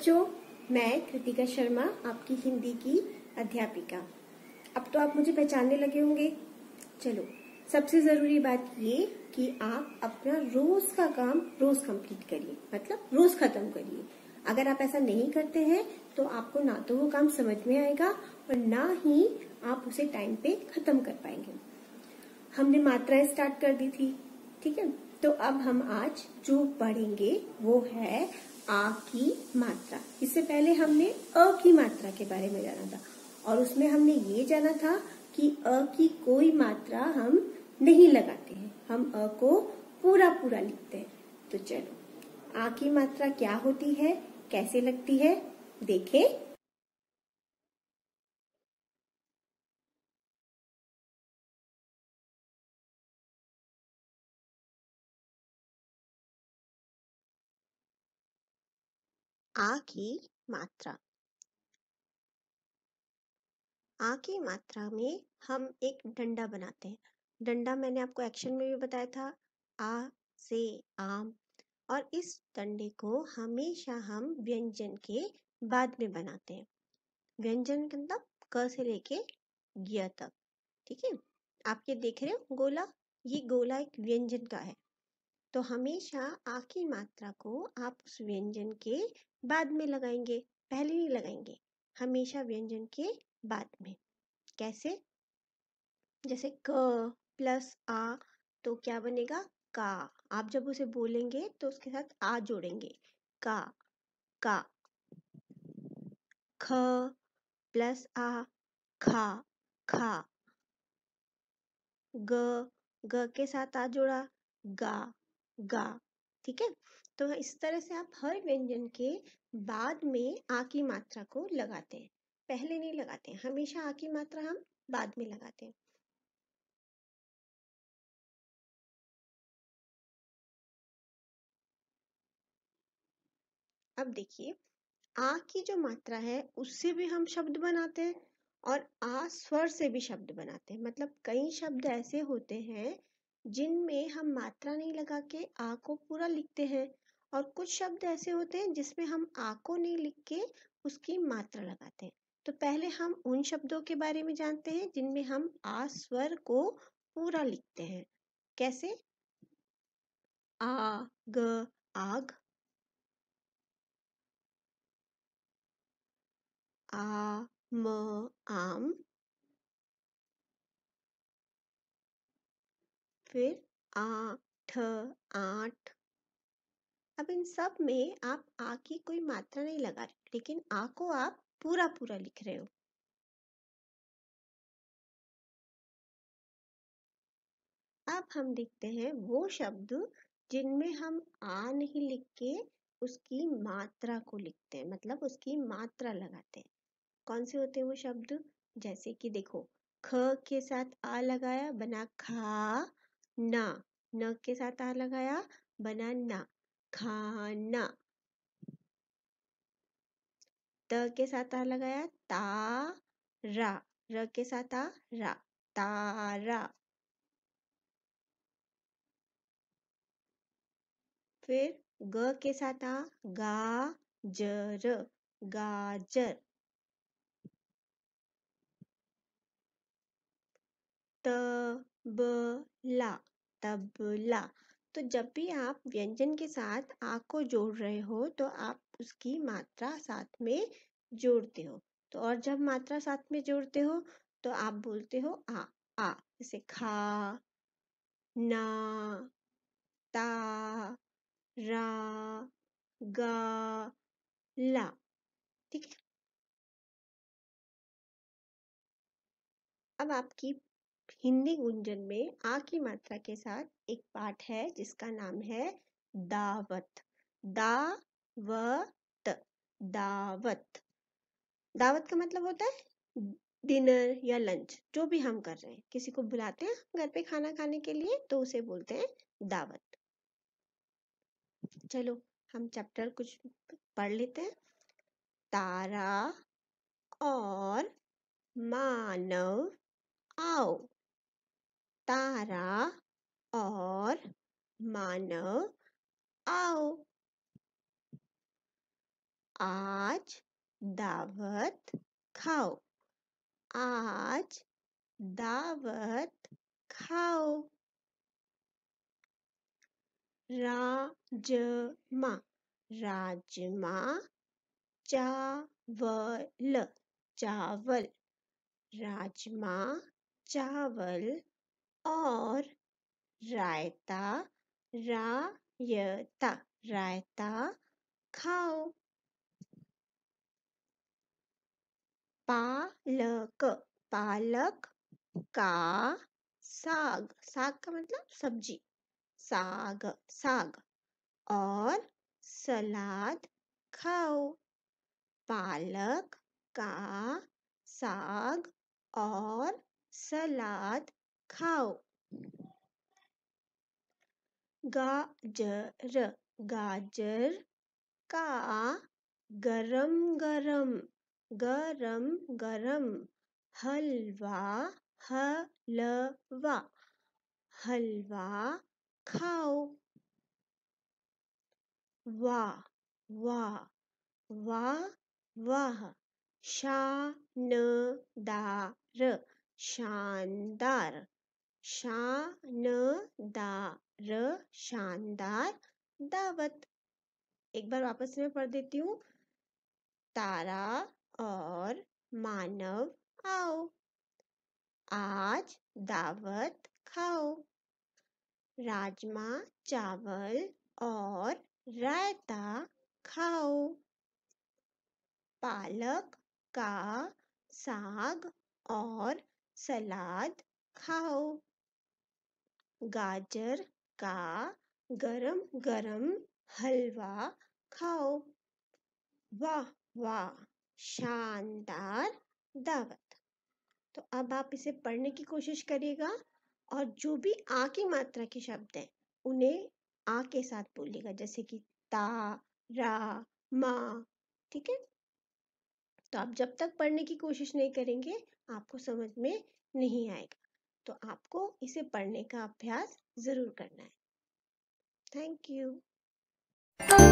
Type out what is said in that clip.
बच्चों मैं कृतिका शर्मा आपकी हिंदी की अध्यापिका अब तो आप मुझे पहचानने लगे होंगे चलो सबसे जरूरी बात ये कि आप अपना रोज का काम रोज कंप्लीट करिए मतलब रोज खत्म करिए अगर आप ऐसा नहीं करते हैं तो आपको ना तो वो काम समझ में आएगा और ना ही आप उसे टाइम पे खत्म कर पाएंगे हमने मात्राएं स्टार्ट कर दी थी ठीक है तो अब हम आज जो पढ़ेंगे वो है आ की मात्रा इससे पहले हमने अ की मात्रा के बारे में जाना था और उसमें हमने ये जाना था कि अ की कोई मात्रा हम नहीं लगाते हैं हम अ को पूरा पूरा लिखते हैं तो चलो आ की मात्रा क्या होती है कैसे लगती है देखें आ की मात्रा आ की मात्रा में हम एक डंडा बनाते हैं डंडा मैंने आपको एक्शन में भी बताया था आ से आम और इस डंडे को हमेशा हम व्यंजन के बाद में बनाते हैं व्यंजन के मतलब क से लेके गिया तक ठीक है आप ये देख रहे हो गोला ये गोला एक व्यंजन का है तो हमेशा आ की मात्रा को आप उस व्यंजन के बाद में लगाएंगे पहले नहीं लगाएंगे हमेशा व्यंजन के बाद में कैसे जैसे क प्लस आ तो क्या बनेगा का आप जब उसे बोलेंगे तो उसके साथ आ जोड़ेंगे का का ख प्लस आ खा खा ग ग के साथ आ जोड़ा गा गा ठीक है तो इस तरह से आप हर व्यंजन के बाद में आ की मात्रा को लगाते हैं पहले नहीं लगाते हैं हमेशा आ की मात्रा हम बाद में लगाते हैं अब देखिए आ की जो मात्रा है उससे भी हम शब्द बनाते हैं और आ स्वर से भी शब्द बनाते हैं मतलब कई शब्द ऐसे होते हैं जिनमें हम मात्रा नहीं लगा के आ को पूरा लिखते हैं और कुछ शब्द ऐसे होते हैं जिसमें हम आ को नहीं लिख के उसकी मात्रा लगाते हैं तो पहले हम उन शब्दों के बारे में जानते हैं जिनमें हम आ स्वर को पूरा लिखते हैं कैसे आ ग आग आ म आम फिर आ ठ आठ अब इन सब में आप आ की कोई मात्रा नहीं लगा रहे लेकिन आ को आप पूरा पूरा लिख रहे हो अब हम देखते हैं वो शब्द जिनमें हम आ नहीं लिख के उसकी मात्रा को लिखते हैं मतलब उसकी मात्रा लगाते हैं कौन से होते हैं वो शब्द जैसे कि देखो ख के साथ आ लगाया बना खा ना न के साथ आ लगाया बना ना खाना त के साथ आ लगाया तारा र के साथ आ रा तारा फिर ग के साथ आ गाजर गाजर तबला तबला तो जब भी आप व्यंजन के साथ आ को जोड़ रहे हो तो आप उसकी मात्रा साथ में जोड़ते हो तो और जब मात्रा साथ में जोड़ते हो तो आप बोलते हो आ आ जैसे खा ना ता रा गा ला ठीक है अब आपकी हिंदी गुंजन में आ की मात्रा के साथ एक पाठ है जिसका नाम है दावत दावत दावत दावत का मतलब होता है डिनर या लंच जो भी हम कर रहे हैं किसी को बुलाते हैं घर पे खाना खाने के लिए तो उसे बोलते हैं दावत चलो हम चैप्टर कुछ पढ़ लेते हैं तारा और मानव आओ तारा और मानव आओ आज दावत खाओ आज दावत खाओ राजमा राजमा चावल चावल राजमा चावल और रायता रायता रायता खाओ पालक पालक का साग साग का मतलब सब्जी साग साग और सलाद खाओ पालक का साग और सलाद खाओ गाजर गाजर का गरम गरम गरम गरम हलवा हलवा हलवा खाओ वाह वाह वाह वाह शानदार शानदार शानदार शानदार दावत एक बार वापस में पढ़ देती हूँ तारा और मानव आओ आज दावत खाओ राजमा चावल और रायता खाओ पालक का साग और सलाद खाओ गाजर का गरम गरम हलवा खाओ वाह वाह शानदार दावत तो अब आप इसे पढ़ने की कोशिश करिएगा और जो भी आ की मात्रा के शब्द हैं उन्हें आ के साथ बोलिएगा जैसे कि ता रा मा ठीक है तो आप जब तक पढ़ने की कोशिश नहीं करेंगे आपको समझ में नहीं आएगा तो आपको इसे पढ़ने का अभ्यास ज़रूर करना है थैंक यू